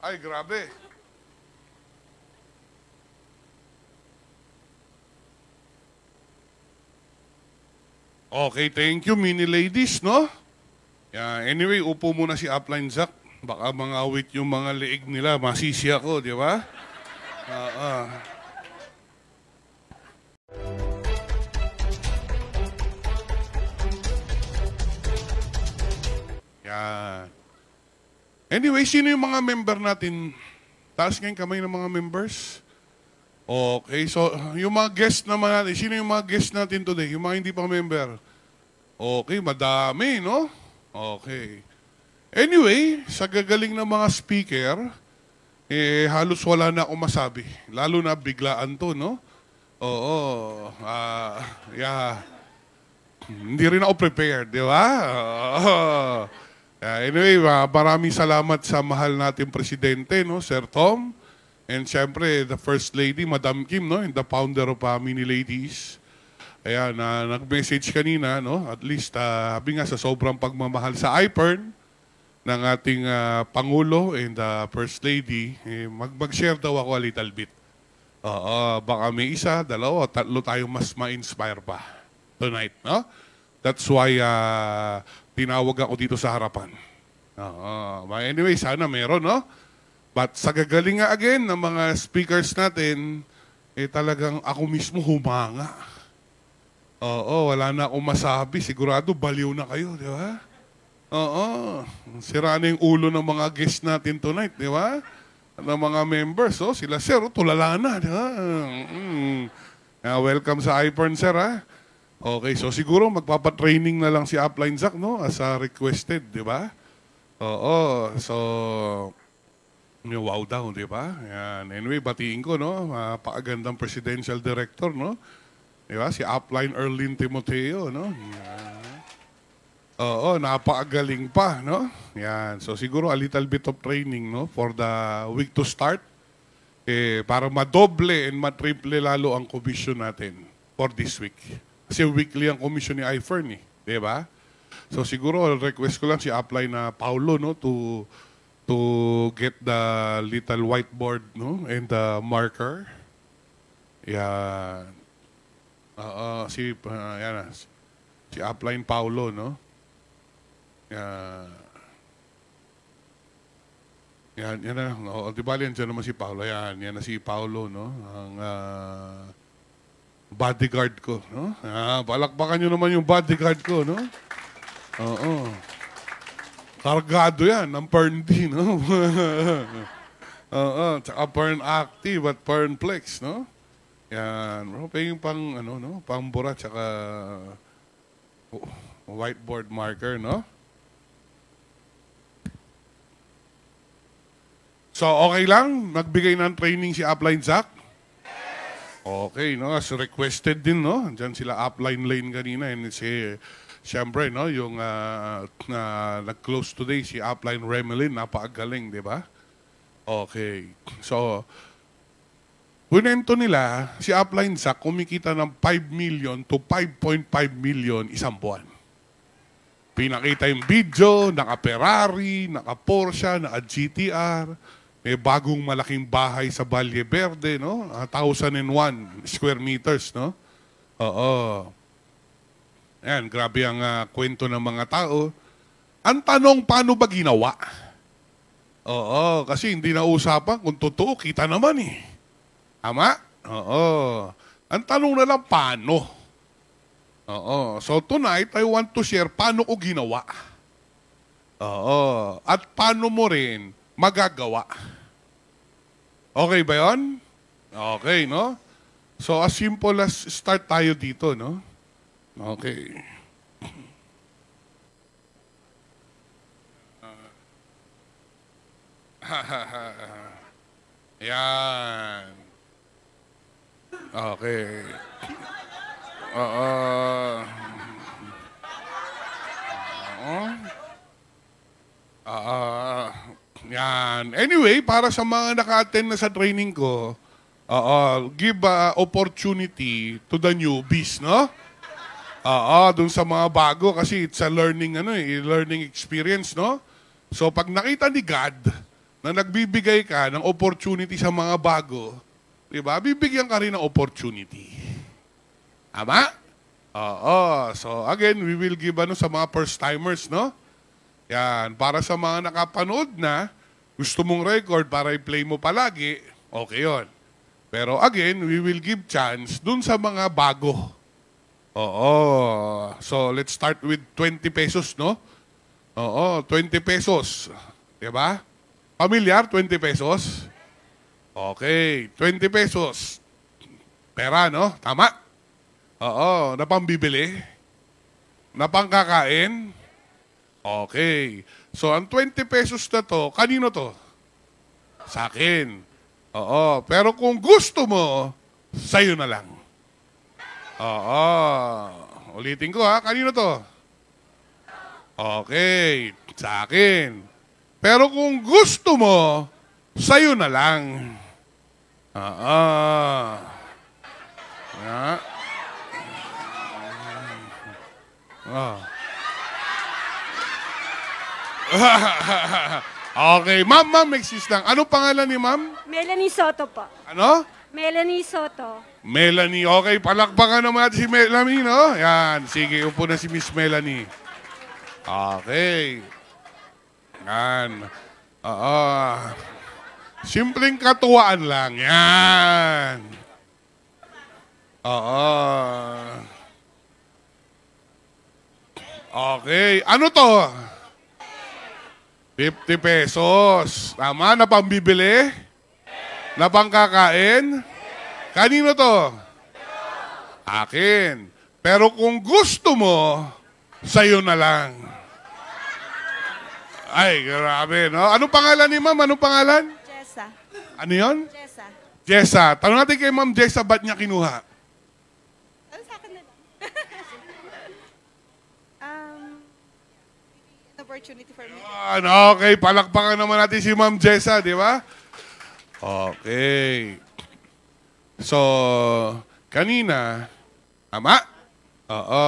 Ay, grabe. Okay, thank you, mini ladies, no? Yeah, anyway, upo muna si Upline Zack. Baka mangawit yung mga leeg nila. Masisi ako, di ba? Uh, ah, uh. Ah. Yan. Anyway, sino yung mga member natin? Taas ngayon kamay ng mga members. Okay, so yung mga guest naman natin, sino yung mga guest natin today? Yung mga hindi pa member. Okay, madami, no? Okay. Anyway, sa gagaling ng mga speaker, eh, halos wala na akong masabi. Lalo na biglaan to, no? Oo. Uh, yeah. Hindi rin ako prepared, di ba? Oo. Uh, anyway, uh, maraming salamat sa mahal nating presidente, no, Sir Tom. And syempre, the First Lady, Madam Kim, no, and the founder of uh, Mini Ladies. Ayan, uh, nag-message kanina, no, at least, uh, habi nga sa sobrang pagmamahal sa IPERN ng ating uh, Pangulo and uh, First Lady, eh, mag- mag-share daw ako a little bit. Oo, uh, uh, baka may isa, dalawa, tatlo tayo mas ma-inspire pa tonight, no? That's why uh, tinawag ako dito sa harapan. Uh, but anyway, sana meron, no? But sa gagaling nga again ng mga speakers natin, eh talagang ako mismo humanga. Oo, wala na akong masabi. Sigurado, baliw na kayo, di ba? Oo, sira na yung ulo ng mga guests natin tonight, di ba? Ng mga members, oh, sila sir, oh, tulala na, di ba? Mm. Uh, welcome sa iPern, sir, ha? Ah. Okay, so siguro magpapatraining na lang si Upline Zack, no? As uh, requested, di ba? Oo, so... Wow down, di ba? Yan. Anyway, batiin ko, no? Uh, paagandang presidential director, no? Di ba? Si Upline Erlin Timoteo, no? Yan. Oo, napakagaling pa, no? Yan. So siguro a little bit of training, no? For the week to start. Eh, para madoble and matriple lalo ang commission natin for this week. Kasi weekly ang commission ni iFern eh. Di ba? So siguro request ko lang si apply na Paulo no to to get the little whiteboard no and the marker. Yeah. Uh, uh, si uh, yan na. Si upline Paulo no. Yeah. Yan, yan na. O, di ba yan naman si Paulo? Yan, yan na si Paulo, no? Ang uh, bodyguard ko. No? Ah, balakbakan nyo naman yung bodyguard ko, no? Oo. Kargado yan, ng Pern D, no? Oo, tsaka Pern Active at Pern flex. no? Yan, bro. Yung pang, ano, no? Pang bura, tsaka oh, whiteboard marker, no? So, okay lang? Magbigay ng training si Upline Zach? Okay, no? As requested din, no? Diyan sila upline lane kanina and si, siyempre, no? Yung uh, na, nag-close today, si upline Remelin, napakagaling, di ba? Okay. So, Kunento nila, si Upline sa kumikita ng 5 million to 5.5 million isang buwan. Pinakita yung video, naka Ferrari, naka Porsche, naka GTR. May eh, bagong malaking bahay sa Valle Verde, no? 1,001 square meters, no? Oo. Ayan, grabe ang uh, kwento ng mga tao. Ang tanong, paano ba ginawa? Oo, kasi hindi na usapan. Kung totoo, kita naman eh. Tama? Oo. Ang tanong na lang, paano? Oo. So tonight, I want to share paano ko ginawa. Oo. At paano mo rin magagawa. Okay ba yon? Okay, no? So, as simple as start tayo dito, no? Okay. Yan. Okay. Oo. Yan. Anyway, para sa mga naka-attend na sa training ko, oo, give uh, opportunity to the newbies, no? Oo, dun sa mga bago kasi it's a learning, ano eh, learning experience, no? So pag nakita ni God na nagbibigay ka ng opportunity sa mga bago, di ba? Bibigyan ka rin ng opportunity. Ama? Oo. So again, we will give ano sa mga first timers, no? Yan, para sa mga nakapanood na, gusto mong record para i-play mo palagi, okay yon. Pero again, we will give chance dun sa mga bago. Oo. So, let's start with 20 pesos, no? Oo, 20 pesos. Diba? Familiar, 20 pesos. Okay, 20 pesos. Pera, no? Tama? Oo, napambibili. Napangkakain. Okay. So, ang 20 pesos na to, kanino to? Sa akin. Oo. Pero kung gusto mo, sa'yo na lang. Oo. Ulitin ko ha. Kanino to? Okay. Sa akin. Pero kung gusto mo, sa'yo na lang. Oo. Ah. Ah. okay. Ma'am, ma'am, excuse lang. Ano pangalan ni ma'am? Melanie Soto po. Ano? Melanie Soto. Melanie, okay. Palakpakan naman natin si Melanie, no? Yan. Sige, upo na si Miss Melanie. Okay. Yan. Oo. Simpleng katuwaan lang. Yan. Oo. Okay. Ano to? 50 pesos. Tama, na pambibili? Na pangkakain? Kanino to? Akin. Pero kung gusto mo, sa'yo na lang. Ay, grabe, no? Anong pangalan ni ma'am? Anong pangalan? Jessa. Ano yon? Jessa. Jessa. Tanong natin kay ma'am Jessa, ba't niya kinuha? opportunity for me. Yun, okay, palakpakan naman natin si Ma'am Jessa, di ba? Okay. So, kanina, ama? Oo.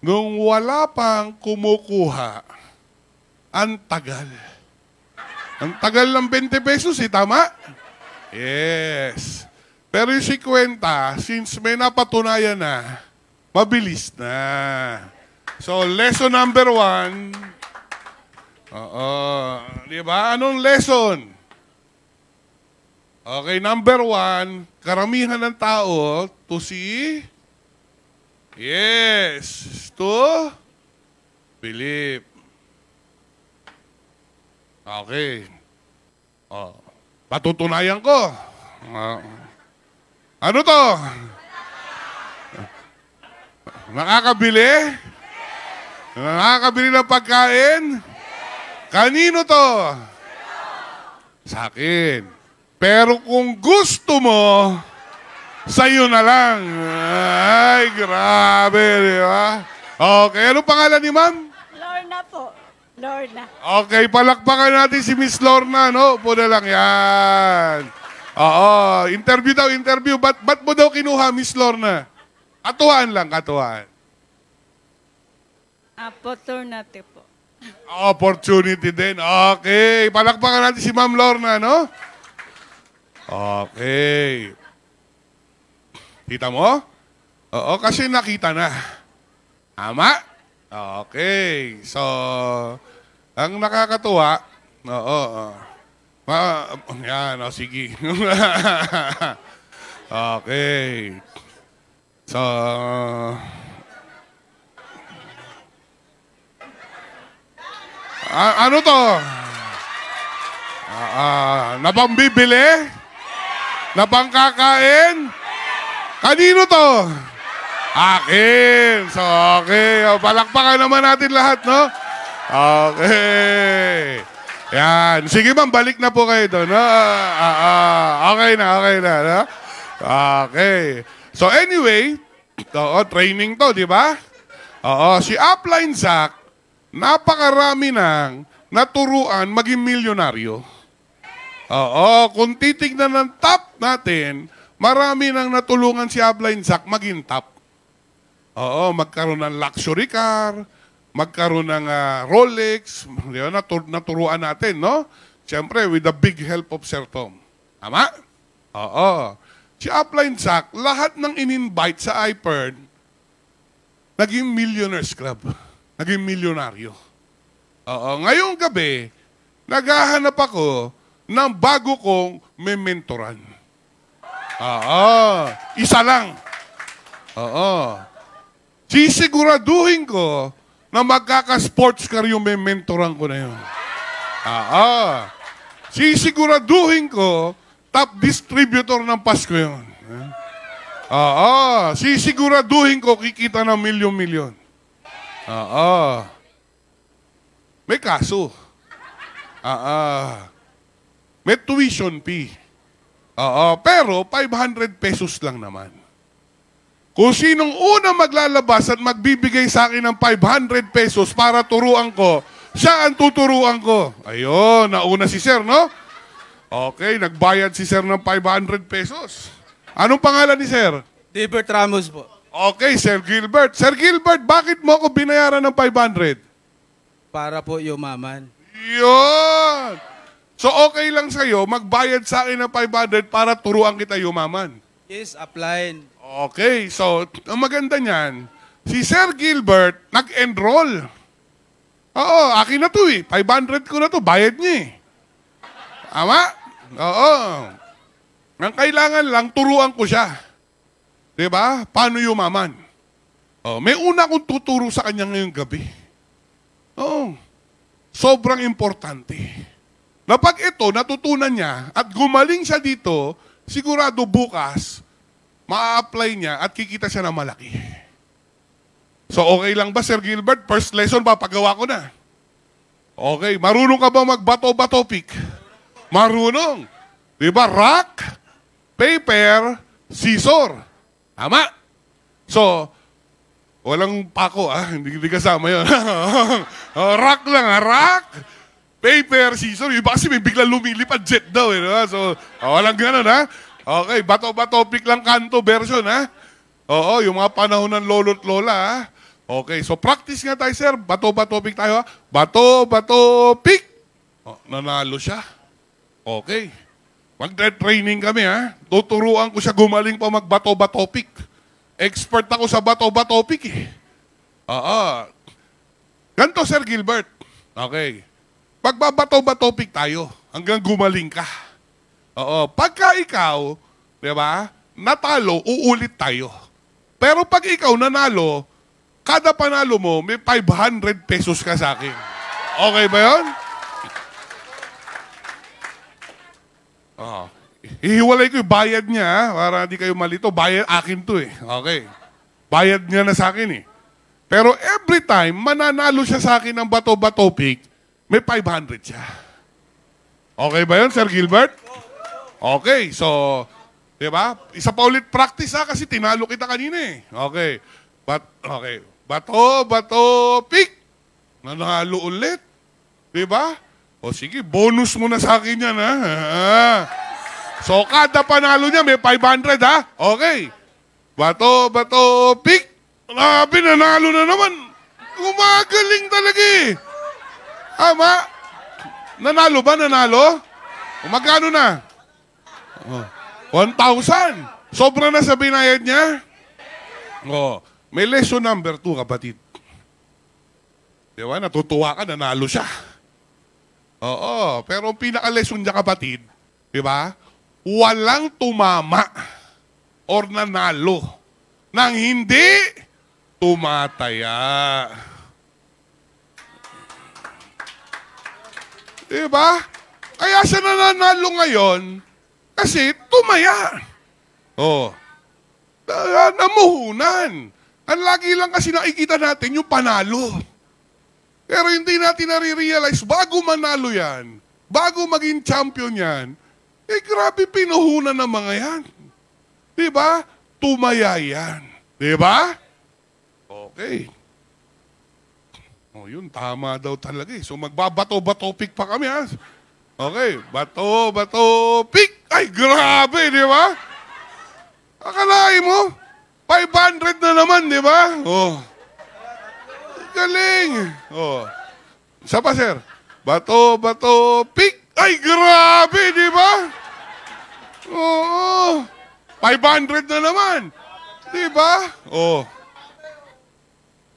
Nung wala pang kumukuha, ang tagal. Ang tagal ng 20 pesos eh, tama? Yes. Pero yung 50, since may napatunayan na, mabilis na. So, lesson number one. Oo. Di ba? Anong lesson? Okay, number one, karamihan ng tao to see, yes, to believe. Okay. Oh, patutunayan ko. Uh, ano to? Nakakabili? Nakakabili ng pagkain? Kanino to? Sa akin. Pero kung gusto mo, sa'yo na lang. Ay, grabe, di ba? Okay, ano pangalan ni ma'am? Lorna po. Lorna. Okay, palakpakan natin si Miss Lorna, no? Puna lang yan. Oo, interview daw, interview. Ba't, ba't mo daw kinuha, Miss Lorna? Katuwaan lang, katuwaan. Opportunity po. Opportunity din. Okay. Palakpakan natin si Ma'am Lorna, no? Okay. Kita mo? Oo, kasi nakita na. Tama? Okay. So, ang nakakatuwa, oo, oo. Ma, yan, o, sige. okay. So, A- ah, ano to? Uh, uh, na pang Kanino to? Akin. So, okay. O, oh, palakpakan naman natin lahat, no? Okay. Yan. Sige ma'am, balik na po kayo doon. No? Uh, uh, uh, okay na, okay na. No? Okay. So anyway, oo, oh, training to, di ba? Oo, si Upline Zach, Napakarami ng naturuan maging milyonaryo. Oo, kung titignan ng top natin, marami nang natulungan si Ablain Ablainsak maging top. Oo, magkaroon ng luxury car, magkaroon ng uh, Rolex, yun, natur- naturuan natin, no? Siyempre, with the big help of Sir Tom. Tama? Oo. Si Ablainsak, lahat ng in-invite sa iPern, naging Millionaires Club naging milyonaryo. Oo, ngayong gabi, naghahanap ako ng bago kong mementoran. Oo, isa lang. Oo. Sisiguraduhin ko na magkaka-sports car yung mementoran ko na yun. Oo. Sisiguraduhin ko top distributor ng Pasko yun. Eh? Oo. Sisiguraduhin ko kikita ng milyon-milyon. Oo. May kaso. Oo. May tuition fee. Oo. Pero 500 pesos lang naman. Kung sinong una maglalabas at magbibigay sa akin ng 500 pesos para turuan ko, siya ang tuturuan ko. Ayun, nauna si sir, no? Okay, nagbayad si sir ng 500 pesos. Anong pangalan ni sir? Debert Ramos po. Okay, Sir Gilbert. Sir Gilbert, bakit mo ako binayaran ng 500? Para po yumaman. Yun! So okay lang sa'yo, magbayad sa akin ng 500 para turuan kita yumaman. Yes, upline. Okay, so ang maganda niyan, si Sir Gilbert nag-enroll. Oo, akin na to eh. 500 ko na to, bayad niya eh. Ama? Oo. Ang kailangan lang, turuan ko siya. Di ba? Paano yumaman? Oh, may una kong tuturo sa kanya ngayong gabi. Oo. Oh, sobrang importante. Na pag ito, natutunan niya at gumaling siya dito, sigurado bukas, ma-apply niya at kikita siya na malaki. So okay lang ba, Sir Gilbert? First lesson, papagawa ko na. Okay, marunong ka ba magbato bato pick? Marunong. Di ba? Rock, paper, scissor. Tama? So, walang pako ah, hindi, hindi kasama yun. oh, rock lang ah, rock! Paper, scissors, iba kasi may bigla lumilipad jet daw eh. So, oh, walang ganun ha. Ah. Okay, bato-bato, pick lang kanto version ha. Ah. Oo, yung mga panahon ng lolo at lola ha. Ah. Okay, so practice nga tayo sir. Bato-bato pick tayo ha. Bato-bato pick. Oh, nanalo siya. Okay. Magte-training kami ha. Tuturuan ko siya gumaling pa magbato-batopic. Expert ako sa bato-batopic eh. Oo. Ganto Sir Gilbert. Okay. Pagbabato-batopic tayo hanggang gumaling ka. Oo. Pagka ikaw, di ba, natalo, uulit tayo. Pero pag ikaw nanalo, kada panalo mo, may 500 pesos ka sa akin. Okay ba yon? Oo. Ihiwalay ko yung bayad niya, para hindi kayo malito. Bayad, akin to eh. Okay. Bayad niya na sa akin eh. Pero every time, mananalo siya sa akin ng bato-bato pick, may 500 siya. Okay ba yun, Sir Gilbert? Okay, so, di ba? Isa pa ulit practice ha, kasi tinalo kita kanina eh. Okay. But, okay. Bato, bato, pick. Nanalo ulit. Di ba? O sige, bonus mo na sa akin yan, ha? Ah. So, kada panalo niya, may 500, ha? Okay. Bato, bato, pick. Ah, nanalo na naman. Gumagaling talaga eh. Ama, nanalo ba? Nanalo? Magkano na? Oh. 1,000. Sobra na sa binayad niya. Oh. May lesson number 2, kapatid. Di ba? Natutuwa ka, nanalo siya. Oo, pero ang pinaka-lesson niya kapatid, di ba? Walang tumama or nanalo nang hindi tumataya. Di ba? Kaya siya nananalo ngayon kasi tumaya. Oh. Namuhunan. Ang lagi lang kasi nakikita natin yung panalo. Pero hindi natin nare-realize, bago manalo yan, bago maging champion yan, eh grabe pinuhunan ng mga yan. Di ba? Tumaya yan. Di ba? Okay. O, oh, yun, tama daw talaga eh. So magbabato bato pick pa kami ha. Okay, bato bato pick. Ay, grabe, di ba? Akalain mo, 500 na naman, di ba? Oh galing! Oh. Isa pa, sir. Bato, bato, pick! Ay, grabe, di ba? Oo. 500 na naman. Di ba? Oo. Oh.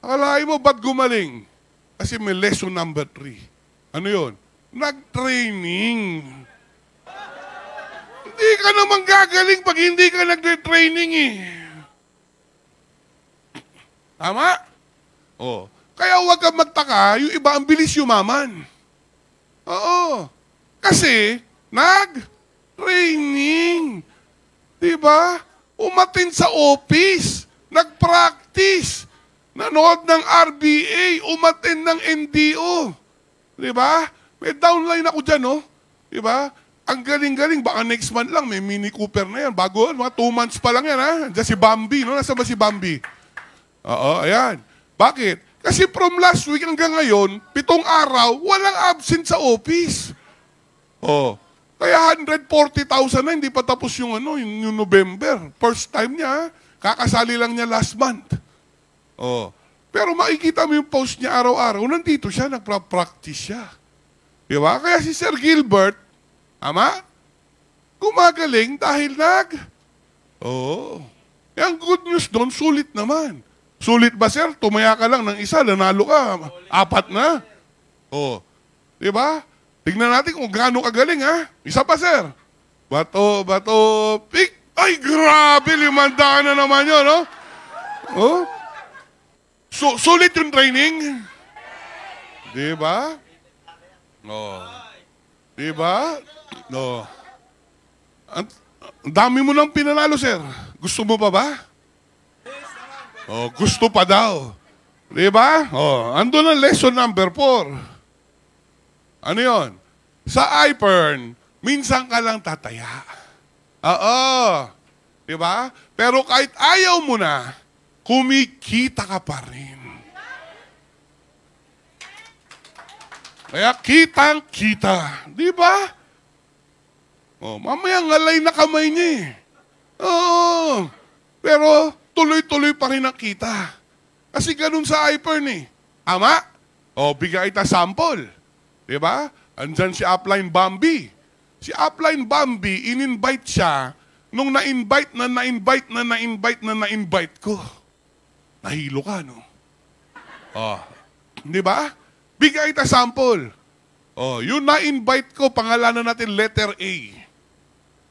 Akalain mo, ba't gumaling? Kasi may lesson number three. Ano yon? Nag-training. Hindi ka naman gagaling pag hindi ka nagre-training eh. Tama? Oo. Oh. Kaya huwag kang magtaka, yung iba ang bilis yumaman. Oo. Kasi, nag-training. Diba? Umatin sa office. Nag-practice. Nanood ng RBA. Umatin ng MDO. Diba? May downline ako dyan, no? Oh. Diba? Ang galing-galing, baka next month lang, may Mini Cooper na yan. Bago, mga two months pa lang yan, ha? Diyan si Bambi, no? Nasa ba si Bambi? Oo, ayan. Bakit? Kasi from last week hanggang ngayon, pitong araw, walang absent sa office. Oh. Kaya 140,000 na, hindi pa tapos yung ano, yung, November. First time niya, ah. kakasali lang niya last month. Oh. Pero makikita mo yung post niya araw-araw, nandito siya, nagpa-practice siya. Di ba? Kaya si Sir Gilbert, ama, gumagaling dahil nag... Oh. Yung good news doon, sulit naman. Sulit ba, sir? Tumaya ka lang ng isa, nanalo ka. Apat na. Oh. Di ba? Tignan natin kung gaano kagaling, ha? Isa pa, sir. Bato, bato, pick. Ay, grabe, limandaan na naman yun, no? Oh. So, sulit yung training. Di ba? No. Oh. Di ba? Oh. No. Ang dami mo nang pinanalo, sir. Gusto mo pa ba? ba? Oh, gusto pa daw. Di ba? Oh, andun ang lesson number 4. Ano yon? Sa iPern, minsan ka lang tataya. Oo. Di ba? Pero kahit ayaw mo na, kumikita ka pa rin. Kaya kitang kita. Di ba? Oh, mamaya ngalay na kamay niya eh. Oo. Pero, tuloy-tuloy pa rin ang kita. Kasi ganun sa iPern eh. Ama, o oh, bigay kita sample. Di ba? Andyan si upline Bambi. Si upline Bambi, in-invite siya nung na-invite na na-invite na na-invite na na-invite ko. Nahilo ka, no? Oh. Di ba? Bigay kita sample. Oh, yung na-invite ko, pangalanan natin letter A.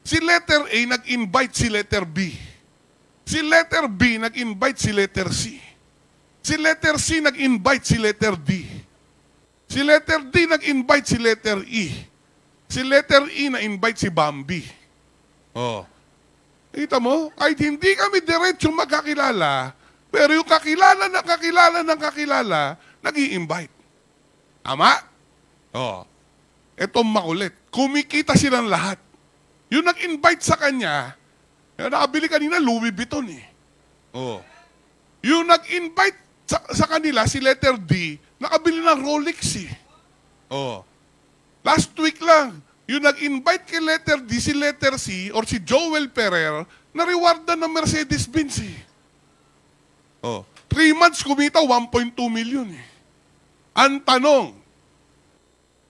Si letter A, nag-invite si letter B. Si letter B, nag-invite si letter C. Si letter C, nag-invite si letter D. Si letter D, nag-invite si letter E. Si letter E, na-invite si Bambi. Oh. Kita mo, kahit hindi kami diretso magkakilala, pero yung kakilala ng kakilala ng kakilala, nag invite Tama? Oo. Oh. Etong makulit. Kumikita silang lahat. Yung nag-invite sa kanya, eh, nakabili kanina Louis Vuitton eh. Oh. Yung nag-invite sa, sa kanila, si letter D, nakabili ng Rolex eh. Oh. Last week lang, yung nag-invite kay letter D, si letter C, or si Joel Ferrer, na-rewardan ng Mercedes-Benz eh. Oh. Three months kumita, 1.2 million eh. Ang tanong,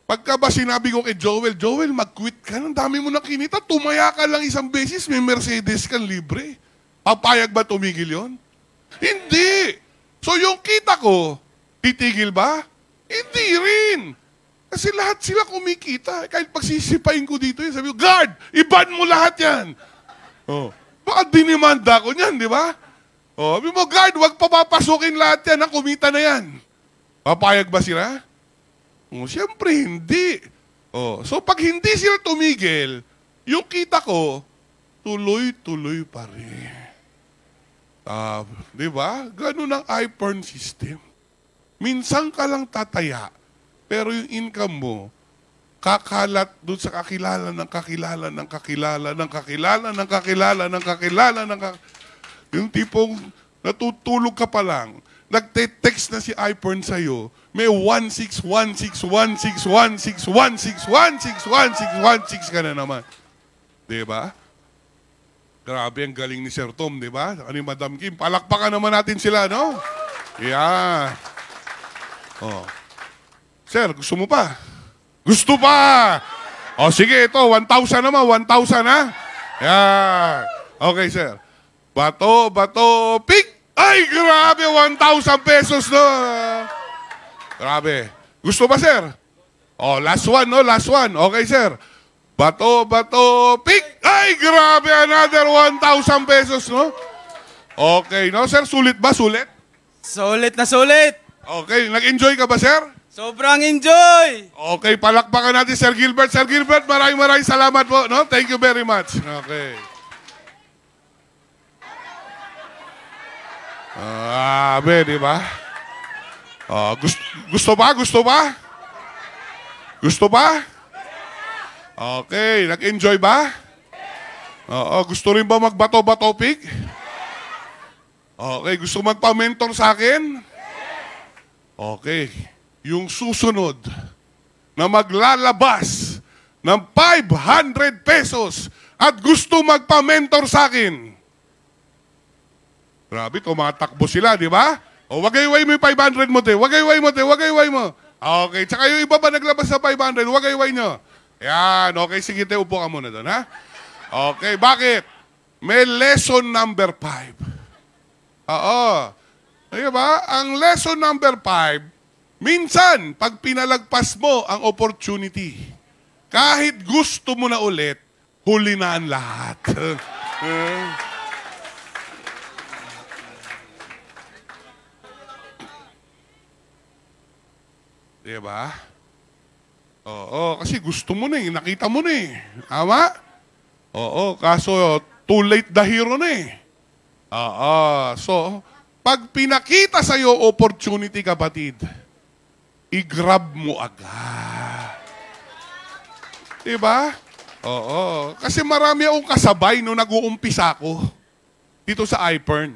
Pagka ba sinabi ko kay Joel, Joel, mag-quit ka, ang dami mo na kinita, tumaya ka lang isang beses, may Mercedes kang libre. Papayag ba tumigil yon? Hindi! So yung kita ko, titigil ba? Hindi rin! Kasi lahat sila kumikita. Kahit pagsisipain ko dito, yun, sabi ko, guard, iban mo lahat yan. Oh. Baka dinimanda ko niyan, di ba? Oh, sabi mo, guard, wag papapasukin lahat yan. Ang kumita na yan. Papayag ba sila? Oh, Siyempre, hindi. Oh, so pag hindi sila tumigil, yung kita ko, tuloy-tuloy pa rin. Uh, di ba? Ganun ang iPern system. Minsan ka lang tataya, pero yung income mo, kakalat doon sa kakilala ng kakilala ng kakilala ng kakilala ng kakilala ng kakilala ng kakilala. Yung tipong natutulog ka pa lang, nagte-text na si iPern sa'yo, may 1 6 1 6 1 6 1 6 1 6 1 6 1 6 1 6 ka na naman. Diba? Grabe, ang galing ni Sir Tom, diba? Ano yung Madam Kim? Palakpakan naman natin sila, no? Yeah. Oh. Sir, gusto mo pa? Gusto pa! O oh, sige, ito, 1,000 naman, 1,000 ha? Yeah. Okay, sir. Bato, bato, pick! Ay, grabe, 1,000 pesos na! No? Grabe. Gusto ba, sir? Oh, last one, no? Last one. Okay, sir. Bato, bato, pick. Ay, grabe, another 1,000 pesos, no? Okay, no, sir? Sulit ba? Sulit? Sulit na sulit. Okay, nag-enjoy ka ba, sir? Sobrang enjoy! Okay, palakpakan natin, Sir Gilbert. Sir Gilbert, maraming maraming salamat po. No? Thank you very much. Okay. Ah, uh, di ba? Uh, ah, gusto, gusto ba? Gusto ba? Gusto ba? Okay. Nag-enjoy ba? Oo. Uh, gusto rin ba magbato ba topic? Okay. Gusto magpa-mentor sa akin? Okay. Yung susunod na maglalabas ng 500 pesos at gusto magpa-mentor sa akin. Grabe, tumatakbo sila, di ba? O, oh, wagayway mo yung 500 mo, te. Wagayway mo, te. Wagayway mo. Ah, okay. Tsaka yung iba ba naglabas sa 500, wagayway nyo. Yan. Okay, sige, te. Upo ka muna doon, ha? Okay, bakit? May lesson number 5. Oo. Di ba? Ang lesson number 5, minsan, pag pinalagpas mo ang opportunity, kahit gusto mo na ulit, huli na ang lahat. Eh? Di ba? Oo, kasi gusto mo na eh. Nakita mo na eh. Tama? Oo, kaso too late the hero na eh. Oo. So, pag pinakita sa iyo opportunity, kapatid, i-grab mo agad. Diba? Oo. Kasi marami akong kasabay nung nag-uumpisa ako dito sa iPern.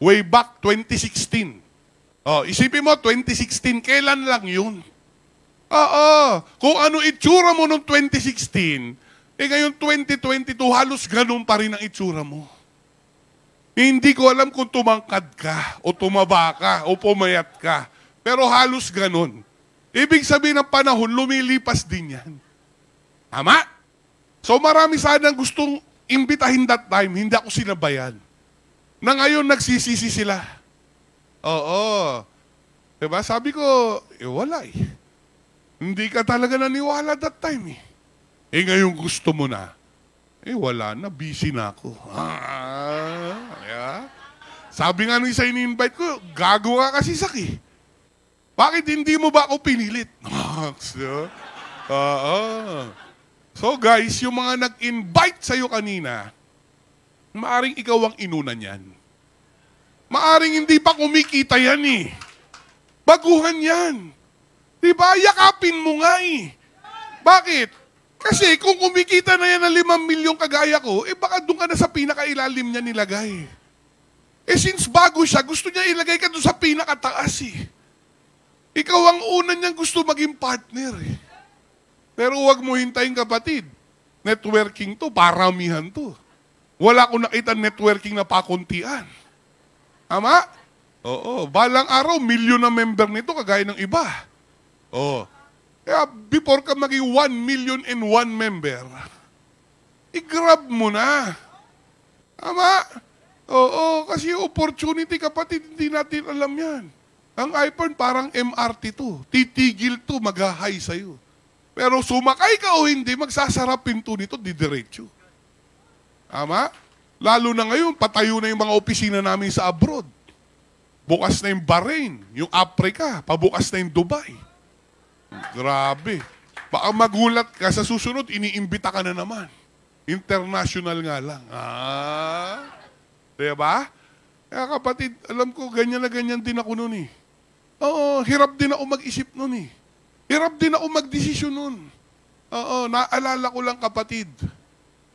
Way back 2016. Oh, isipin mo, 2016, kailan lang yun? Oo. Kung ano itsura mo noong 2016, eh ngayon 2022, halos ganun pa rin ang itsura mo. hindi ko alam kung tumangkad ka, o tumaba ka, o pumayat ka. Pero halos ganun. Ibig sabihin ng panahon, lumilipas din yan. Tama? So marami sana gustong imbitahin that time, hindi ako sinabayan. Na ngayon nagsisisi sila Oo. Diba? Sabi ko, eh wala eh. Hindi ka talaga naniwala that time eh. Eh ngayon gusto mo na. Eh wala na, busy na ako. Ah, yeah. Sabi nga nung isa in-invite ko, gago ka kasi saki. Bakit hindi mo ba ako pinilit? so, uh, so guys, yung mga nag-invite sa'yo kanina, maaring ikaw ang inuna niyan. Maaring hindi pa kumikita yan eh. Baguhan yan. Di ba? Yakapin mo nga eh. Bakit? Kasi kung kumikita na yan ng 5 milyong kagaya ko, eh baka doon ka na sa pinakailalim niya nilagay. Eh since bago siya, gusto niya ilagay ka doon sa pinakataas eh. Ikaw ang una niyang gusto maging partner eh. Pero huwag mo hintayin kapatid. Networking to, paramihan to. Wala akong nakita networking na pakuntian. Ama? Oo. Balang araw, milyon na member nito kagaya ng iba. Oo. Kaya before ka maging 1 million and 1 member, i-grab mo na. Ama? Oo, kasi opportunity kapatid, hindi natin alam yan. Ang iPhone parang MRT to. Titigil to, mag-high sa'yo. Pero sumakay ka o hindi, magsasarap pinto nito, didiretso. Ama? Lalo na ngayon, patayo na yung mga opisina namin sa abroad. Bukas na yung Bahrain, yung Africa, pabukas na yung Dubai. Grabe. Baka magulat ka sa susunod, iniimbita ka na naman. International nga lang. Ah. Diba? Kaya kapatid, alam ko, ganyan na ganyan din ako noon eh. Oo, hirap din ako mag-isip noon eh. Hirap din ako magdesisyon noon. Oo, naalala ko lang kapatid.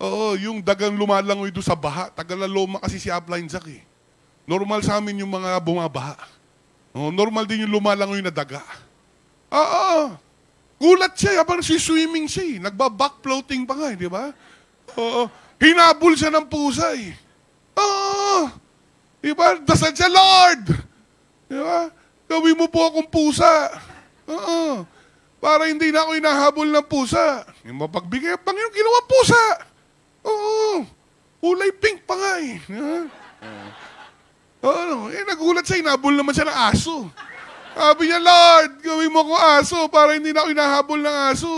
Oo, yung dagang lumalangoy doon sa baha. Tagal na Tagalaloma kasi si Abline Jack eh. Normal sa amin yung mga bumabaha. Oo, normal din yung lumalangoy na daga. Oo, gulat siya habang si swimming siya eh. Nagba-back floating pa nga eh, di ba? Oo, hinabol siya ng pusa eh. Oo, di ba? Dasal siya, Lord! Di ba? Gawin mo po akong pusa. Oo, para hindi na ako inahabol ng pusa. Yung mapagbigay, Panginoon, ginawa pusa. Oo, kulay pink pa nga eh. Huh? Ano, eh nagulat siya, inabol naman siya ng aso. Sabi niya, Lord, gawin mo ako aso para hindi na ako inahabol ng aso.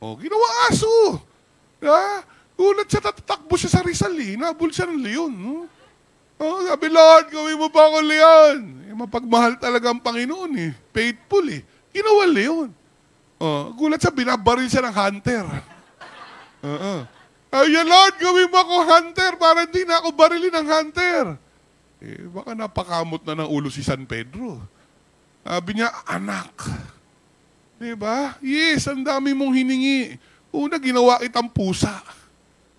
O, oh, ginawa aso. Ha? Gulat siya, tatakbo siya sa Rizal eh. Inabol siya ng leon. No? O, sabi, Lord, gawin mo pa ako leon? Eh, mapagmahal talaga ang Panginoon eh. Faithful eh. Ginawa leon. Oh, gulat siya, binabaril siya ng hunter. Oo. Uh-uh. Ayan, Lord, gawin mo ako hunter para hindi na ako barilin ng hunter. Eh, baka napakamot na ng ulo si San Pedro. Sabi niya, anak. Di ba? Yes, ang dami mong hiningi. Una, ginawa kitang pusa.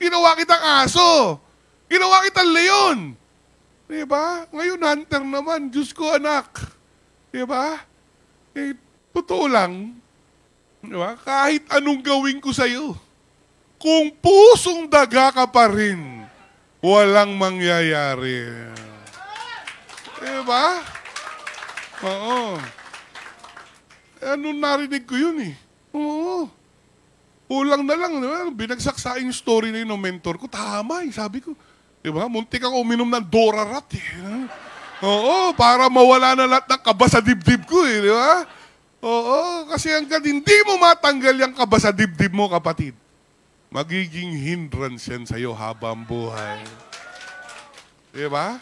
Ginawa kitang aso. Ginawa kitang leon. Di ba? Ngayon, hunter naman. Diyos ko, anak. ba? Eh, totoo lang. Di ba? Kahit anong gawin ko sa'yo. Kung pusong daga ka pa rin, walang mangyayari. Diba? Oo. Eh, ano narinig ko yun eh. Oo. Ulang na lang, diba? binagsak sa yung story na yun ng mentor ko. Tama eh, sabi ko. Diba? Muntik ako uminom ng Dora eh. Oo, para mawala na lahat ng kaba sa dibdib ko eh, di ba? Oo, kasi hanggang hindi mo matanggal yung kaba sa dibdib mo, kapatid, magiging hindrance yan sa'yo habang buhay. Di ba?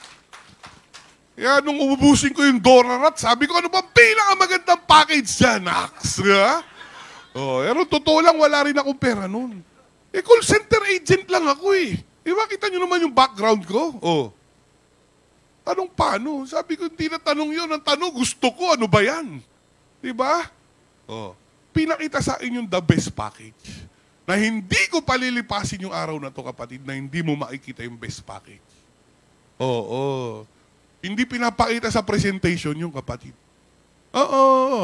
Kaya nung ubusin ko yung Dora Rat, sabi ko, ano bang pinakamagandang package dyan, Ax? Ha? Diba? Oh, pero totoo lang, wala rin akong pera noon. Eh, call center agent lang ako eh. Eh, kita nyo naman yung background ko. Oh. Anong paano? Sabi ko, hindi na tanong yun. Ang tanong, gusto ko, ano ba yan? Diba? Oh. Pinakita sa akin yung the best package na hindi ko palilipasin yung araw na to kapatid na hindi mo makikita yung best package. Oo. oo. Hindi pinapakita sa presentation yung kapatid. Oo. oo.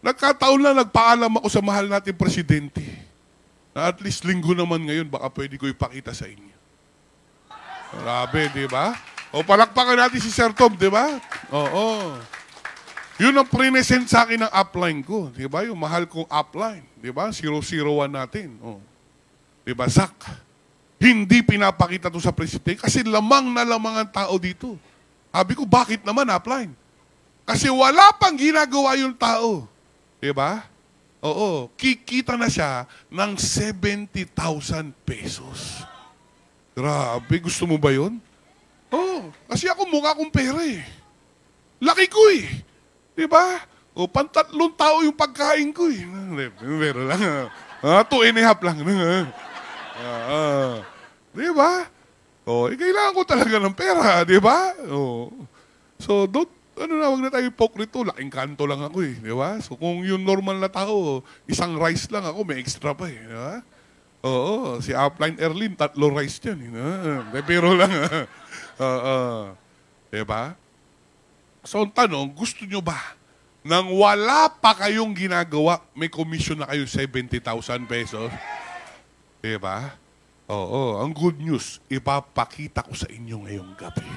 Nagkataon na nagpaalam ako sa mahal nating presidente na at least linggo naman ngayon baka pwede ko ipakita sa inyo. Grabe, di ba? O palakpakan natin si Sir Tom, di ba? Oo. Yun ang prinesent sa akin ng upline ko. Di ba? Yung mahal kong upline. Di ba? zero natin. Oh. Di ba? Zak. Hindi pinapakita to sa presidente kasi lamang na lamang ang tao dito. Sabi ko, bakit naman upline? Kasi wala pang ginagawa yung tao. Di ba? Oo, kikita na siya ng 70,000 pesos. Grabe, gusto mo ba yun? Oo, kasi ako mukha kong pera eh. Laki ko eh. Di ba? O, oh, pantatlong tao yung pagkain ko eh. Pero lang, ah. ah, two and a half lang. Ah, ah, Di ba? O, oh, eh, kailangan ko talaga ng pera, di ba? O, oh. so, don't, ano na, wag na tayo ipokrito. Laking kanto lang ako eh, di ba? So, kung yung normal na tao, isang rice lang ako, may extra pa eh, di ba? Oo, si Upline Erlin, tatlo rice dyan. Eh, ah. pero lang. Oo. Uh, uh, diba? So, ang tanong, gusto nyo ba nang wala pa kayong ginagawa, may commission na kayo 70,000 pesos. Di Diba? Oo, ang good news, ipapakita ko sa inyo ngayong gabi.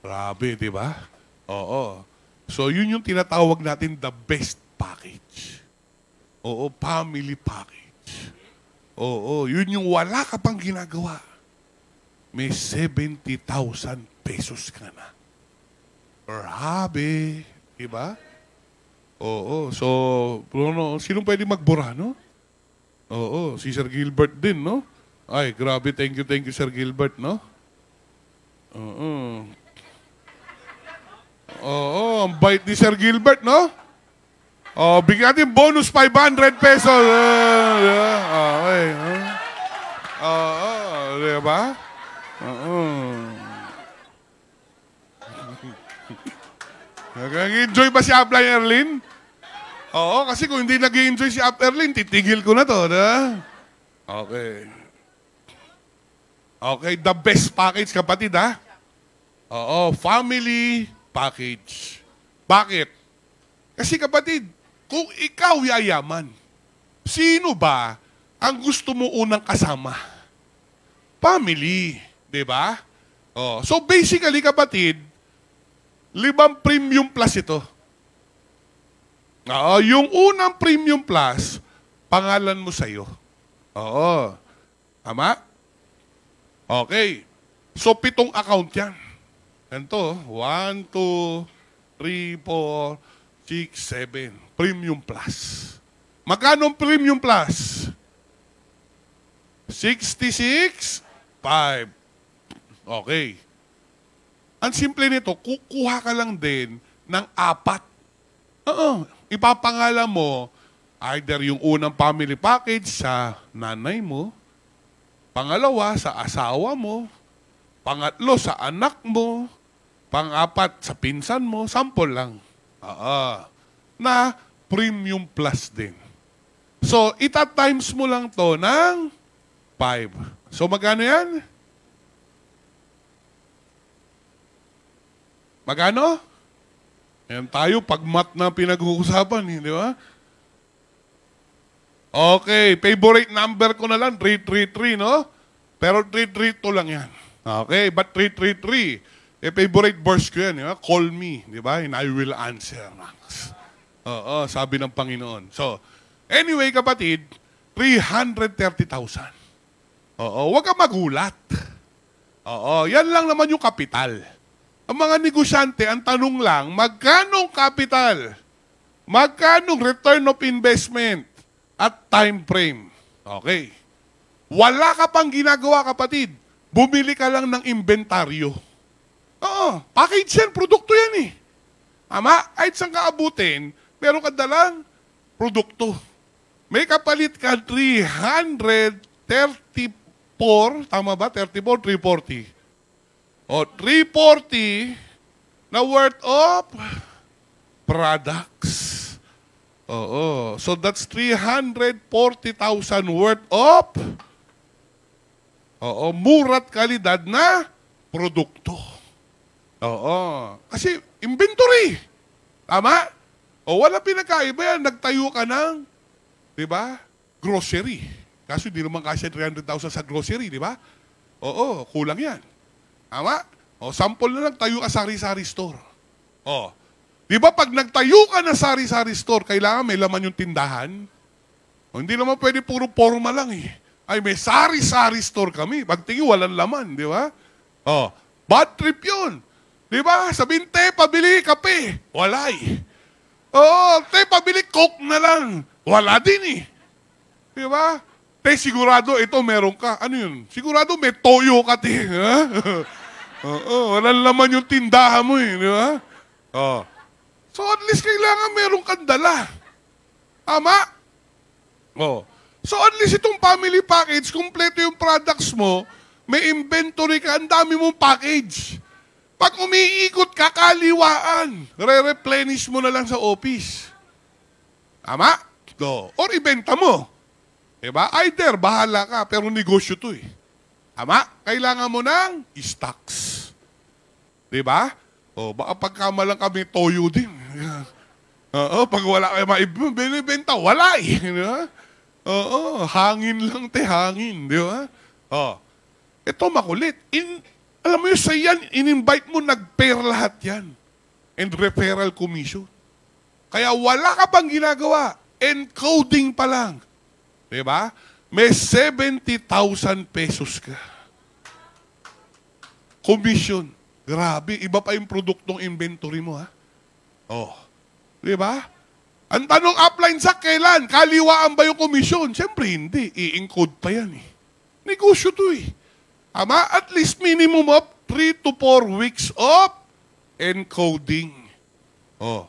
Grabe, di ba? Oo. So, yun yung tinatawag natin the best package. Oo, family package. Oo, yun yung wala ka pang ginagawa. May 70,000 pesos ka na. Grabe. Diba? Oo. So, Bruno, sino pwede magbura, no? Oo. Si Sir Gilbert din, no? Ay, grabe. Thank you, thank you, Sir Gilbert, no? Oo. Oo. Ang bite ni Sir Gilbert, no? Oh, bigyan natin bonus 500 pesos. Uh, yeah. Okay. Ah. Oo. Uh, diba? Oo. Nag-enjoy ba si Apply Erlin? Oo, kasi kung hindi nag enjoy si Apply Erlin, titigil ko na to. Na? Okay. Okay, the best package kapatid ha? Oo, family package. Bakit? Kasi kapatid, kung ikaw yayaman, sino ba ang gusto mo unang kasama? Family, 'di ba? Oh, so basically kapatid, Libang premium plus ito. Oo, yung unang premium plus, pangalan mo sa iyo. Oo. Tama? Okay. So, pitong account yan. Ganito, 1, 2, 3, 4, 6, 7. Premium Plus. Magkano ang Premium Plus? 66, 5. Okay. Ang simple nito, kukuha ka lang din ng apat. Oo, ipapangalan mo either yung unang family package sa nanay mo, pangalawa sa asawa mo, pangatlo sa anak mo, pangapat sa pinsan mo, sample lang. Oo. Na premium plus din. So, ita times mo lang to ng 5. So, magkano yan? Magkano? Ayan tayo, pag mat na pinag-uusapan, eh, di ba? Okay, favorite number ko na lang, 333, no? Pero 332 lang yan. Okay, but 333, eh, favorite verse ko yan, di ba? Call me, di ba? And I will answer. Oo, sabi ng Panginoon. So, anyway, kapatid, 330,000. Oo, huwag kang magulat. Oo, yan lang naman yung kapital. Ang mga negosyante, ang tanong lang, magkano capital? Magkano return of investment at time frame? Okay. Wala ka pang ginagawa, kapatid. Bumili ka lang ng inventaryo. Oo, package yan, produkto yan eh. Ama, kahit saan ka abutin, meron ka dalang produkto. May kapalit ka 334, tama ba? 34, 340. O, 340 na worth of products. Oo. So that's 340,000 worth of oo, murat kalidad na produkto. Oo. Kasi inventory. Tama? O wala pinakaiba yan. Nagtayo ka ng, di ba, grocery. Kaso hindi naman kasi 300,000 sa grocery, di ba? Oo, kulang yan. Tama? O, sample na lang, tayo ka sari-sari store. O, di ba pag nagtayo ka na sari-sari store, kailangan may laman yung tindahan? O, hindi naman pwede puro forma lang eh. Ay, may sari-sari store kami. Pag Pagtingin, walang laman, di ba? O, bad trip yun. Di ba? Sabihin, te, pabili kape. Wala eh. Oo, te, pabili coke na lang. Wala din eh. Di ba? Te, sigurado ito meron ka. Ano yun? Sigurado may toyo ka, te. Oo, wala laman yung tindahan mo eh, di ba? Oh. So at least kailangan meron kang dala. Tama? Oh. So at least itong family package, kumpleto yung products mo, may inventory ka, ang dami mong package. Pag umiikot ka, kaliwaan. Re-replenish mo na lang sa office. Tama? Do. Or ibenta mo. Diba? Either, bahala ka, pero negosyo to eh. Tama? Kailangan mo ng stocks. Di ba? O, oh, baka pagkamalang kami toyo din. Oo, pag wala kayo maibinibenta, wala eh. Di ba? Oo, hangin lang te, hangin. Di ba? O, oh. ito makulit. In, alam mo yun, sa yan, in-invite mo, nag-pair lahat yan. And referral commission. Kaya wala ka pang ginagawa. Encoding pa lang. Di ba? May 70,000 pesos ka Commission. Grabe, iba pa yung produktong inventory mo, ha? Oh. Di ba? Ang tanong upline sa kailan? Kaliwaan ba yung commission? Siyempre hindi. I-encode pa yan eh. Negosyo to eh. Ama, at least minimum of 3 to 4 weeks of encoding. Oh.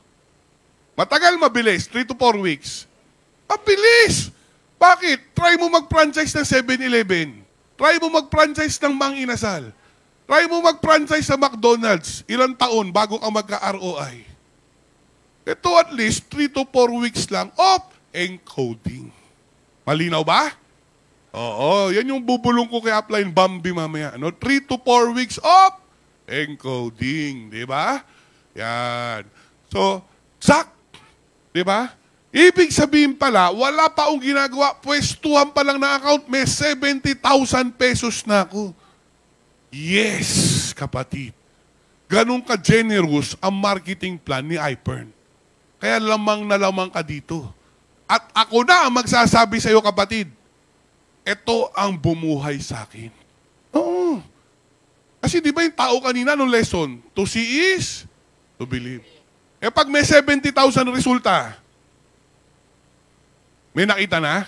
Matagal mabilis, 3 to 4 weeks. Mabilis! Bakit? Try mo mag-franchise ng 7-Eleven. Try mo mag-franchise ng Mang Inasal. Try mo mag-franchise sa McDonald's, ilang taon bago ka magka-ROI. Ito at least 3 to 4 weeks lang of encoding. Malinaw ba? Oo, yan yung bubulong ko kay Upline Bambi mamaya. No? 3 to 4 weeks of encoding, di ba? Yan. So, tsak, di ba? Ibig sabihin pala, wala pa akong ginagawa, pwestuhan pa lang na account, may 70,000 pesos na ako. Yes, kapatid. Ganun ka-generous ang marketing plan ni iPern. Kaya lamang na lamang ka dito. At ako na ang magsasabi sa iyo, kapatid, ito ang bumuhay sa akin. Oo. Kasi di ba yung tao kanina nung lesson, to see is to believe. Eh pag may 70,000 resulta, may nakita na?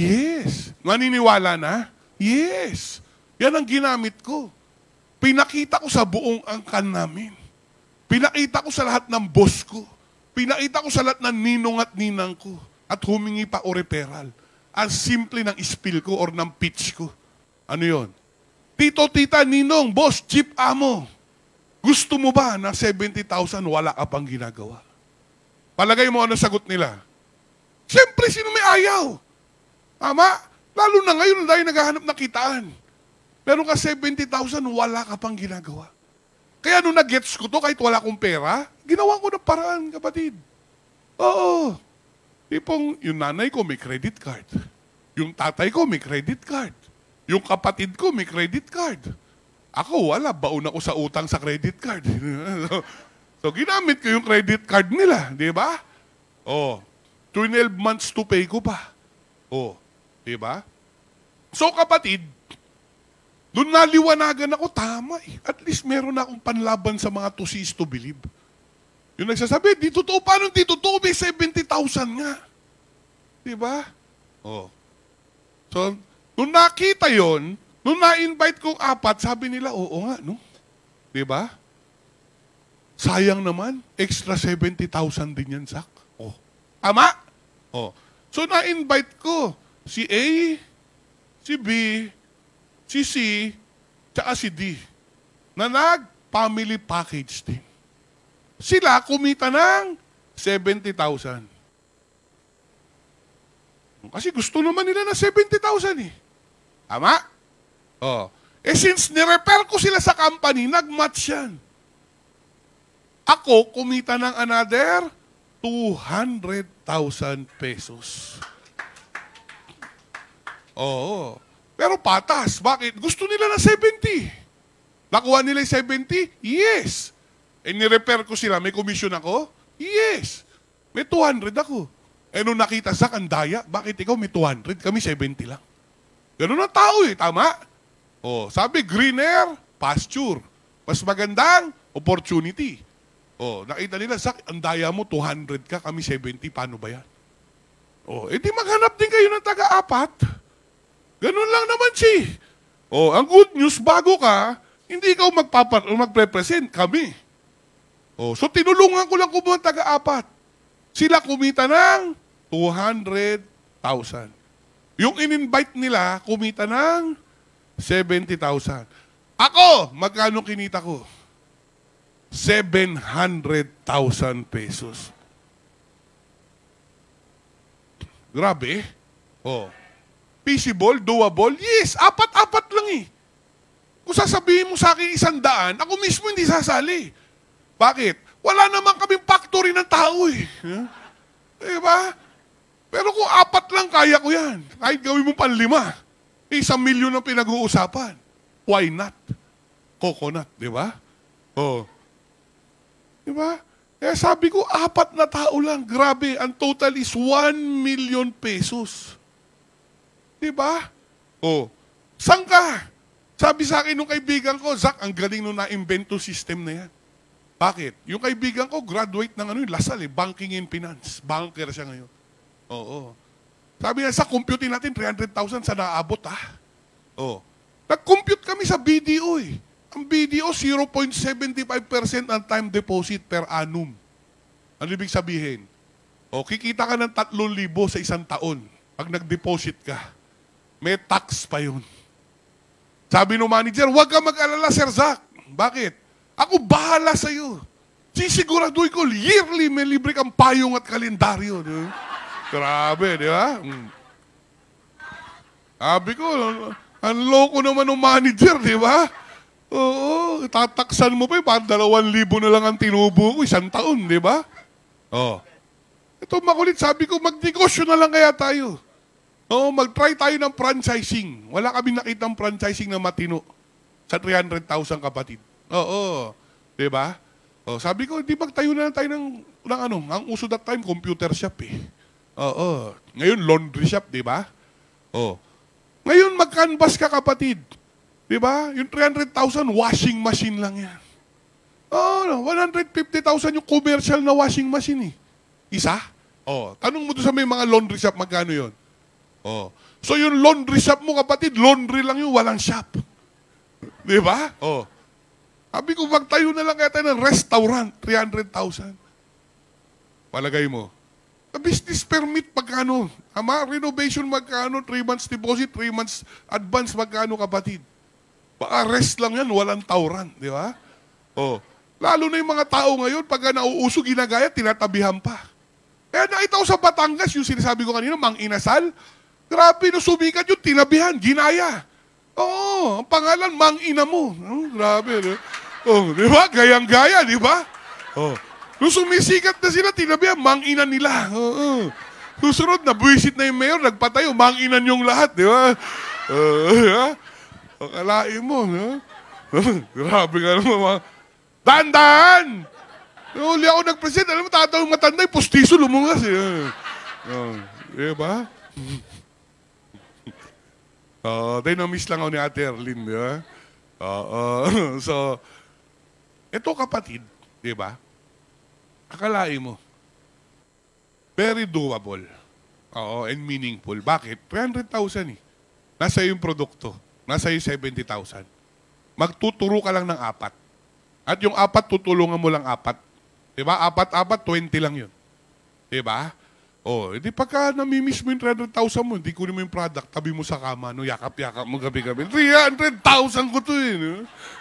Yes. Maniniwala na? Yes. Yan ang ginamit ko. Pinakita ko sa buong angkan namin. Pinakita ko sa lahat ng boss ko. Pinakita ko sa lahat ng ninong at ninang ko. At humingi pa o referral. Ang simple ng spill ko or ng pitch ko. Ano yon? Tito, tita, ninong, boss, chief, amo. Gusto mo ba na 70,000 wala ka pang ginagawa? Palagay mo ano sagot nila? Siyempre, sino may ayaw? Tama? Lalo na ngayon dahil naghahanap ng kitaan. Meron ka 70,000, wala ka pang ginagawa. Kaya nung nag-gets ko to, kahit wala akong pera, ginawa ko ng paraan, kapatid. Oo. Tipong, yung nanay ko may credit card. Yung tatay ko may credit card. Yung kapatid ko may credit card. Ako, wala. Baon ako sa utang sa credit card. so, ginamit ko yung credit card nila, di ba? Oh, 12 months to pay ko pa. Oh, di ba? So, kapatid, doon naliwanagan ako, tama eh. At least meron na akong panlaban sa mga to cease to believe. Yung nagsasabi, di totoo. Paano di totoo? May 70,000 nga. Di ba? Oh. So, nung nakita yon, nung na-invite kong apat, sabi nila, oo nga, no? Di ba? Sayang naman, extra 70,000 din yan, Zach. Oh. Ama? Oh. So, na-invite ko si A, si B, si C, tsaka si D, na nag-family package din. Sila kumita ng 70,000. Kasi gusto naman nila na 70,000 eh. Tama? Oh. Eh since nirepair ko sila sa company, nag-match yan. Ako, kumita ng another 200,000 pesos. Oo. Oh. Pero patas. Bakit? Gusto nila na 70. Nakuha nila yung 70? Yes. E nirepair ko sila. May commission ako? Yes. May 200 ako. E nung nakita sa kandaya, bakit ikaw may 200? Kami 70 lang. Ganun ang tao eh. Tama? Oh, sabi, green air, pasture. Mas magandang opportunity. Oh, nakita nila, sa ang daya mo, 200 ka, kami 70, paano ba yan? Oh, edi eh, maghanap din kayo ng taga-apat. Ganun lang naman si. Oh, ang good news, bago ka, hindi ikaw magpapat o magpre-present, kami. Oh, so tinulungan ko lang kumuha taga-apat. Sila kumita ng 200,000. Yung in-invite nila, kumita ng 70,000. Ako, magkano kinita ko? 700,000 pesos. Grabe. Oh. Feasible? Doable? Yes, apat-apat lang eh. Kung sasabihin mo sa akin isang daan, ako mismo hindi sasali. Bakit? Wala naman kaming factory ng tao eh. Huh? Diba? Pero kung apat lang, kaya ko yan. Kahit gawin mo panlima. Isang milyon ang pinag-uusapan. Why not? Coconut, di ba? Oh. Di ba? Kaya eh, sabi ko, apat na tao lang. Grabe, ang total is 1 million pesos. Di ba? O, saan ka? Sabi sa akin nung kaibigan ko, Zach, ang galing nung na-invento system na yan. Bakit? Yung kaibigan ko, graduate ng ano yun, Lasal eh, banking and finance. Banker siya ngayon. Oo. Oh, Sabi niya, sa computing natin, 300,000 sa naabot ah. Oh. Nag-compute kami sa BDO eh. Ang BDO, 0.75% ang time deposit per annum. Ano ibig sabihin? O, kikita ka ng 3,000 sa isang taon pag nag-deposit ka. May tax pa yun. Sabi ng manager, huwag ka mag-alala, Sir Zach. Bakit? Ako bahala sa iyo. Sisiguraduhin ko, yearly may libre kang payong at kalendaryo. Di Grabe, di ba? Mm. Sabi ko, ang loko naman ng manager, di ba? Oo, tataksan mo pa eh. Parang dalawang libo na lang ang tinubo ko, isang taon, di ba? Oh. Ito makulit, sabi ko, magnegosyo na lang kaya tayo. Oh, mag-try tayo ng franchising. Wala kami nakitang franchising na matino sa 300,000 kapatid. Oo. Oh, oh. 'Di ba? Oh, sabi ko, di magtayo na lang tayo ng, ng ano, ang uso that time, computer shop eh. Oo. Oh, Ngayon, laundry shop, di ba? Oh. Ngayon, mag-canvas ka kapatid. Di ba? Yung 300,000, washing machine lang yan. Oh, no. 150,000 yung commercial na washing machine eh. Isa? Oh, tanong mo doon sa may mga laundry shop, magkano yon? Oh. So yung laundry shop mo, kapatid, laundry lang yun, walang shop. Di ba? Oh. Sabi ko, magtayo na lang kaya tayo ng restaurant, 300,000. Palagay mo. The business permit, magkano? Ama, renovation, magkano? 3 months deposit, 3 months advance, magkano, kapatid? Baka rest lang yan, walang tauran. Di ba? Oh. Lalo na yung mga tao ngayon, pagka nauuso, ginagaya, tinatabihan pa. Kaya nakita ko sa Batangas, yung sinasabi ko kanina, mang inasal, Grabe, nusubikan yung tinabihan, ginaya. Oo, ang pangalan, mang ina mo. Oh, grabe, no? Oh, di ba? Gayang-gaya, di ba? Oh. Nung sumisikat na sila, tinabihan, mang ina nila. Oo. Oh, oh. Susunod, nabuisit na yung mayor, nagpatayo, mang ina yung lahat, di ba? Uh, di ba? Ang alain mo, no? grabe nga naman, mga... Dandan! Nung huli ako nag-present, alam mo, tatawang matanda, yung postiso lumungas. Eh. Oh. Di ba? Oo, uh, they na-miss lang ako ni Ate Erlyn, di ba? Oo. Uh, so, eto kapatid, di ba? Akalain mo. Very doable. Oo, and meaningful. Bakit? 300,000 eh. Nasa yung produkto. Nasa yung 70,000. Magtuturo ka lang ng apat. At yung apat, tutulungan mo lang apat. Di ba? Apat-apat, 20 lang yun. Di ba? Oh, edi pagka namimiss mo yung 300,000 mo, hindi kunin mo yung product, tabi mo sa kama, no, yakap-yakap mo gabi-gabi. 300,000 ko to eh. No?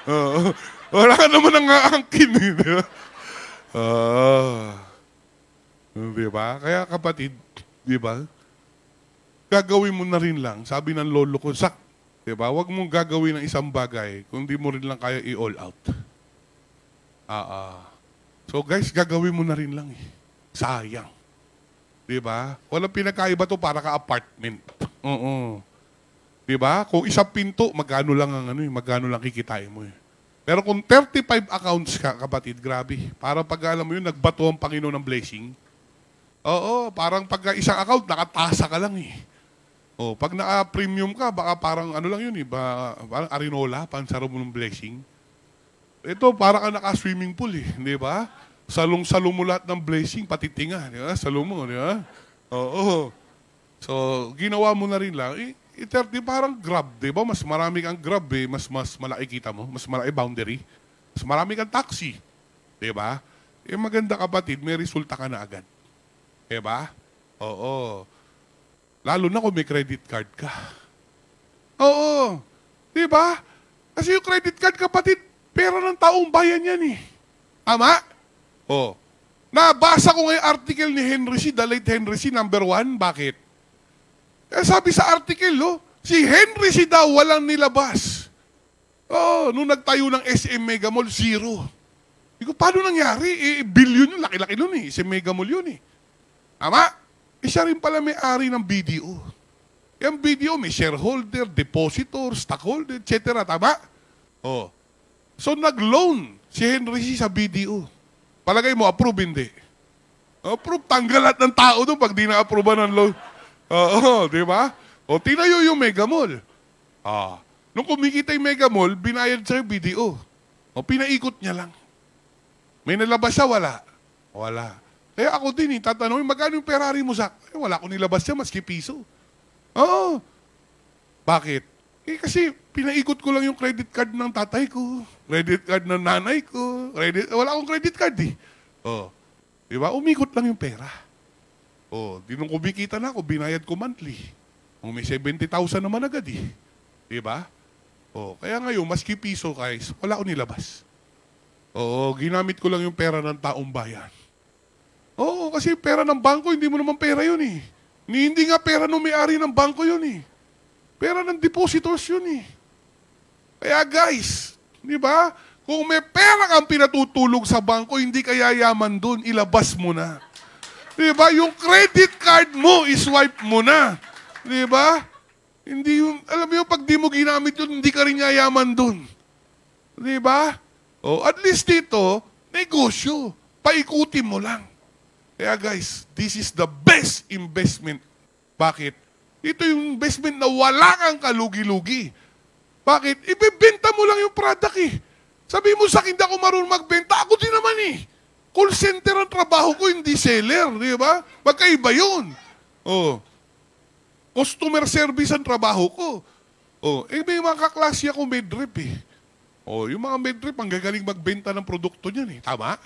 Uh, wala ka naman ang aangkin eh. Di ba? Uh, di ba? Kaya kapatid, di ba? Gagawin mo na rin lang, sabi ng lolo ko, sak, di ba? Huwag mong gagawin ng isang bagay kung di mo rin lang kaya i-all out. Ah, uh, ah. Uh. So guys, gagawin mo na rin lang eh. Sayang. Di ba? Walang pinakaiba to para ka apartment. Oo. Di ba? Kung isang pinto, magkano lang ang ano, eh, magkano lang kikitain mo eh. Pero kung 35 accounts ka, kapatid, grabe. Parang pag alam mo yun, nagbato ang Panginoon ng blessing. Oo, parang pag isang account, nakatasa ka lang eh. Oh, pag naka-premium ka, baka parang ano lang yun eh, ba, parang arinola, pansaro mo ng blessing. Ito, parang ka naka-swimming pool eh, di ba? Salong-salong mo lahat ng blessing, pati tinga, di ba? Salong mo, di ba? Oo. So, ginawa mo na rin lang. Eh, eh 30, parang grab, di ba? Mas marami kang grab, eh. Mas, mas malaki kita mo. Mas malaki boundary. Mas marami kang taxi. Di ba? Eh, maganda kapatid, may resulta ka na agad. Di ba? Oo. Lalo na kung may credit card ka. Oo. Di ba? Kasi yung credit card, kapatid, pera ng taong bayan yan eh. Ama? Oh. Nabasa ko ngayong article ni Henry C., the late Henry C., number one. Bakit? Eh, sabi sa article, oh, si Henry C. daw walang nilabas. Oh, nung nagtayo ng SM Mega Mall, zero. Hindi paano nangyari? Eh, billion yun, laki-laki nun eh. SM Mega Mall yun eh. Tama? Eh, siya rin pala may-ari ng BDO. Yung BDO may shareholder, depositor, stockholder, etc. Tama? Oh. So, nag-loan si Henry C. sa BDO. Palagay mo, approve hindi. Approve, tanggal lahat ng tao doon pag di na-approve ng loan. Oo, oh, di ba? O, tinayo yung Mega Mall. Ah. Nung kumikita yung Mega Mall, binayad sa BDO. O, pinaikot niya lang. May nalabas siya, wala. Wala. Kaya ako din, eh, tatanungin, magkano yung Ferrari mo, Zach? Eh, wala ko nilabas siya, maski piso. Oo. Bakit? Eh kasi pinaikot ko lang yung credit card ng tatay ko, credit card ng nanay ko, credit, wala akong credit card eh. Oh. Di ba? Umikot lang yung pera. Oh, di nung kumikita na ako, binayad ko monthly. Kung may 70,000 naman agad eh. Di ba? Oh, kaya ngayon, maski piso guys, wala akong nilabas. Oo, oh, ginamit ko lang yung pera ng taong bayan. Oo, oh, kasi pera ng bangko, hindi mo naman pera yun eh. hindi nga pera nung may-ari ng bangko yun eh. Pera ng depositors yun eh. Kaya guys, di ba? Kung may pera kang pinatutulog sa bangko, hindi ka yayaman doon, ilabas mo na. Di ba? Yung credit card mo, iswipe mo na. Di ba? Hindi yung, alam mo yung pag di mo ginamit yun, hindi ka rin yayaman doon. Di ba? Oh, at least dito, negosyo. Paikutin mo lang. Kaya guys, this is the best investment. Bakit? Ito yung investment na wala kang kalugi-lugi. Bakit? Ibebenta mo lang yung product eh. Sabi mo sa akin, hindi ako marunong magbenta. Ako din naman eh. Call center ang trabaho ko, hindi seller. Di ba? Magkaiba yun. Oh. Customer service ang trabaho ko. Oh. Eh, may mga kaklase ako medrip eh. Oh, yung mga medrip, ang gagaling magbenta ng produkto niyan eh. Tama?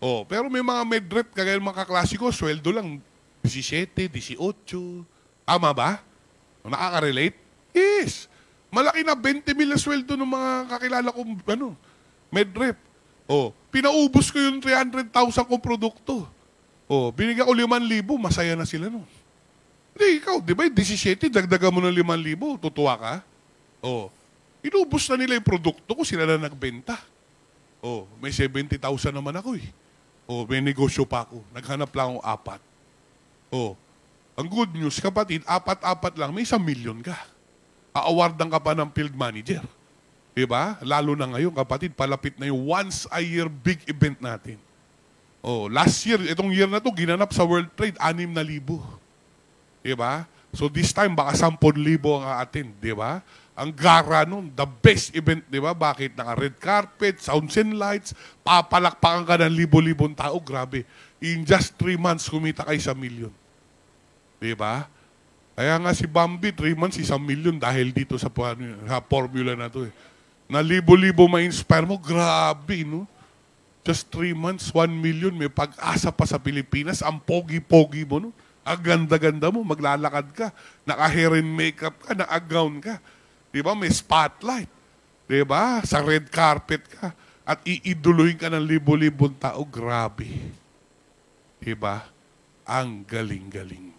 Oh, pero may mga medrip, kagaya ng mga kaklase ko, sweldo lang 17, 18, Tama ba? Nakaka-relate? Yes. Malaki na 20 mil sweldo ng mga kakilala kong ano, medrep. Oh, pinaubos ko yung 300,000 kong produkto. Oh, binigyan ko 5,000, masaya na sila no. Hindi, ikaw, di ba, 17, dagdagan mo ng 5,000, tutuwa ka. Oh, inubos na nila yung produkto ko, sila na nagbenta. Oh, may 70,000 naman ako eh. Oh, may negosyo pa ako. Naghanap lang ako apat. Oh, ang good news, kapatid, apat-apat lang, may isang million ka. Aawardan ka pa ng field manager. Diba? Lalo na ngayon, kapatid, palapit na yung once a year big event natin. Oh, last year, itong year na to, ginanap sa World Trade, 6,000. Diba? So this time, baka 10,000 ang aatin. Diba? Ang gara nun, the best event, di ba? Bakit? Naka red carpet, sounds and lights, papalakpakan ka ng libo-libong tao, grabe. In just three months, kumita kayo sa million. Di ba? Kaya nga si Bambi, 3 months, isang million dahil dito sa, sa formula na to. Eh. Na libo-libo ma-inspire mo, grabe, no? Just 3 months, 1 million, may pag-asa pa sa Pilipinas. Ang pogi-pogi mo, no? Ang ganda-ganda mo, maglalakad ka, naka-hair makeup ka, naka-gown ka. Di ba? May spotlight. Di ba? Sa red carpet ka. At iiduluhin ka ng libo-libong tao, grabe. Di ba? Ang galing-galing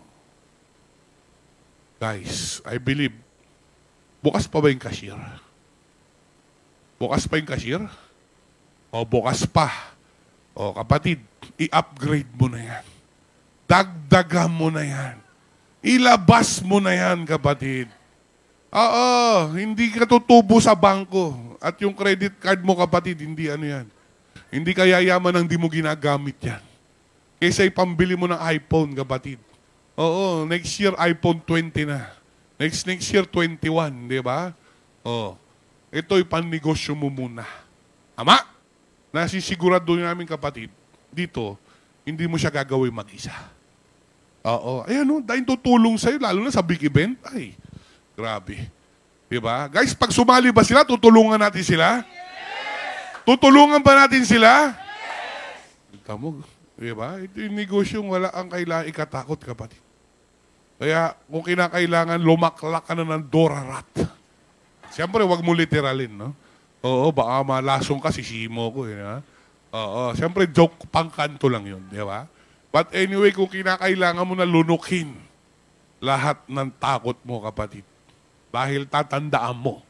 Guys, I believe, bukas pa ba yung cashier? Bukas pa yung cashier? O bukas pa? O kapatid, i-upgrade mo na yan. Dagdaga mo na yan. Ilabas mo na yan, kapatid. Oo, hindi ka tutubo sa bangko. At yung credit card mo, kapatid, hindi ano yan. Hindi ka yayaman ang di mo ginagamit yan. Kesa ipambili mo ng iPhone, kapatid. Oo, next year iPhone 20 na. Next next year 21, di ba? Oh. Ito'y pannegosyo mo muna. Ama? Nasisigurado namin kapatid, dito, hindi mo siya gagawin mag-isa. Oo. Ayan, no? Oh, dahil tutulong sa'yo, lalo na sa big event. Ay, grabe. Di ba? Guys, pag sumali ba sila, tutulungan natin sila? Yes! Tutulungan ba natin sila? Yes! Tamo, di ba? Ito yung negosyong wala ang kailangan ikatakot, kapatid. Kaya kung kinakailangan, lumaklak ka na ng Dora Rat. Siyempre, wag mo literalin, no? Oo, baka malasong ka si Shimo ko, eh, ha? Oo, siyempre, joke pangkanto lang yun, di ba? But anyway, kung kinakailangan mo na lunukin lahat ng takot mo, kapatid, dahil tatandaan mo,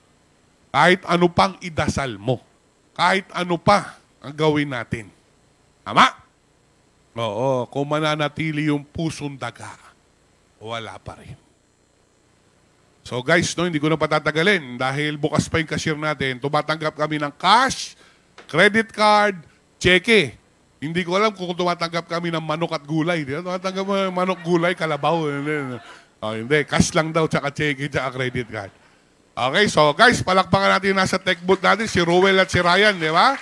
kahit ano pang idasal mo, kahit ano pa ang gawin natin. Tama? Oo, kung mananatili yung pusong daga wala pa rin. So guys, no, hindi ko na patatagalin dahil bukas pa yung cashier natin. Tumatanggap kami ng cash, credit card, cheque. Hindi ko alam kung tumatanggap kami ng manok at gulay. Di Tumatanggap ng manok, gulay, kalabaw. Oh, hindi, cash lang daw, tsaka cheque, tsaka credit card. Okay, so guys, palakpakan natin nasa tech booth natin, si Ruel at si Ryan, di ba?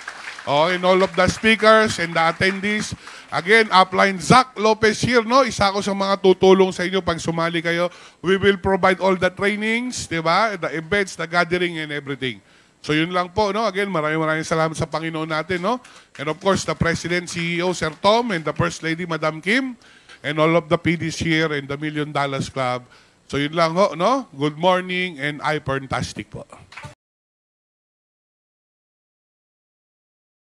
Oh, in all of the speakers and the attendees. Again, upline Zach Lopez here, no? Isa ako sa mga tutulong sa inyo pag sumali kayo. We will provide all the trainings, di ba? The events, the gathering, and everything. So yun lang po, no? Again, maraming maraming salamat sa Panginoon natin, no? And of course, the President, CEO, Sir Tom, and the First Lady, Madam Kim, and all of the PDs here and the Million Dollars Club. So yun lang ho, no? Good morning and I fantastic po.